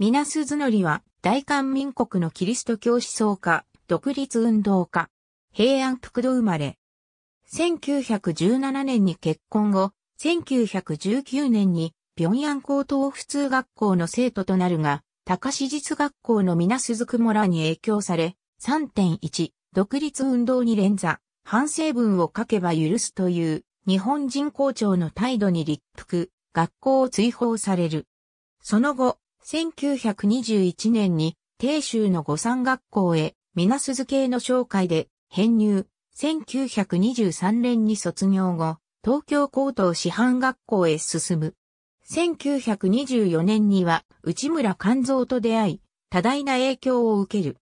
みなすずのりは、大韓民国のキリスト教思想家、独立運動家、平安福土生まれ。1917年に結婚後、1919年に、平壌高等普通学校の生徒となるが、高市実学校のみなすずくもらに影響され、3.1、独立運動に連座、反省文を書けば許すという、日本人校長の態度に立腹、学校を追放される。その後、1921年に、鄭州の五三学校へ、水鈴系の紹介で、編入。1923年に卒業後、東京高等師範学校へ進む。1924年には内村勘蔵と出会い、多大な影響を受ける。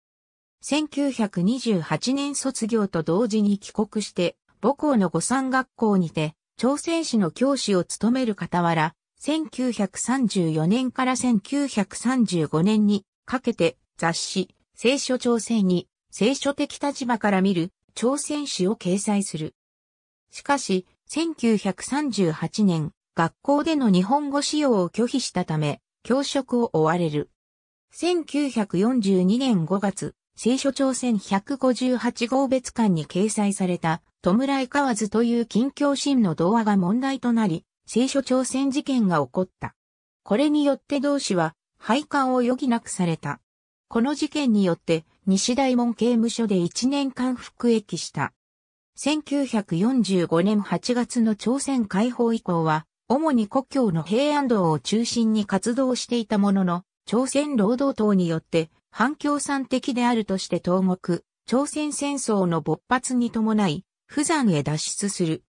1928年卒業と同時に帰国して、母校の五三学校にて、朝鮮史の教師を務める傍ら、1934年から1935年にかけて雑誌、聖書調整に聖書的立場から見る朝鮮史を掲載する。しかし、1938年、学校での日本語使用を拒否したため、教職を追われる。1942年5月、聖書朝鮮158号別館に掲載された、弔い河津という近況心の童話が問題となり、聖書朝鮮事件が起こった。これによって同氏は廃刊を余儀なくされた。この事件によって西大門刑務所で1年間服役した。1945年8月の朝鮮解放以降は、主に故郷の平安道を中心に活動していたものの、朝鮮労働党によって反共産的であるとして投獄、朝鮮戦争の勃発に伴い、不山へ脱出する。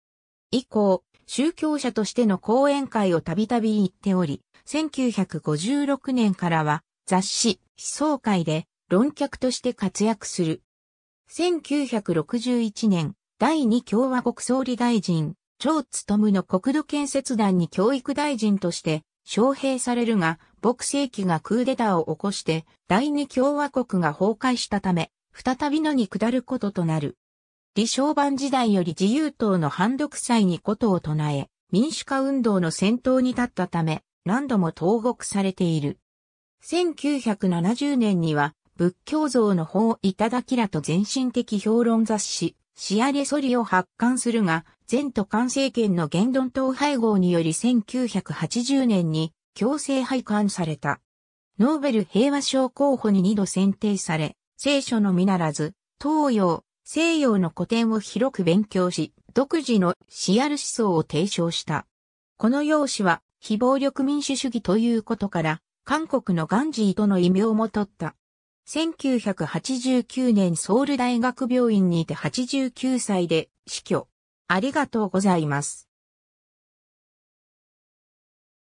以降、宗教者としての講演会をたびたび行っており、1956年からは雑誌、思想会で論客として活躍する。1961年、第二共和国総理大臣、張務の国土建設団に教育大臣として招聘されるが、牧世紀がクーデターを起こして、第二共和国が崩壊したため、再びのに下ることとなる。李承晩時代より自由党の反独裁にことを唱え、民主化運動の先頭に立ったため、何度も投獄されている。1970年には、仏教像の法いただきらと全身的評論雑誌、シアレソリを発刊するが、前途官政権の言論党配合により1980年に強制廃刊された。ノーベル平和賞候補に二度選定され、聖書のみならず、東洋、西洋の古典を広く勉強し、独自のシアル思想を提唱した。この容姿は非暴力民主主義ということから、韓国のガンジーとの異名も取った。1989年ソウル大学病院にて89歳で死去。ありがとうございます。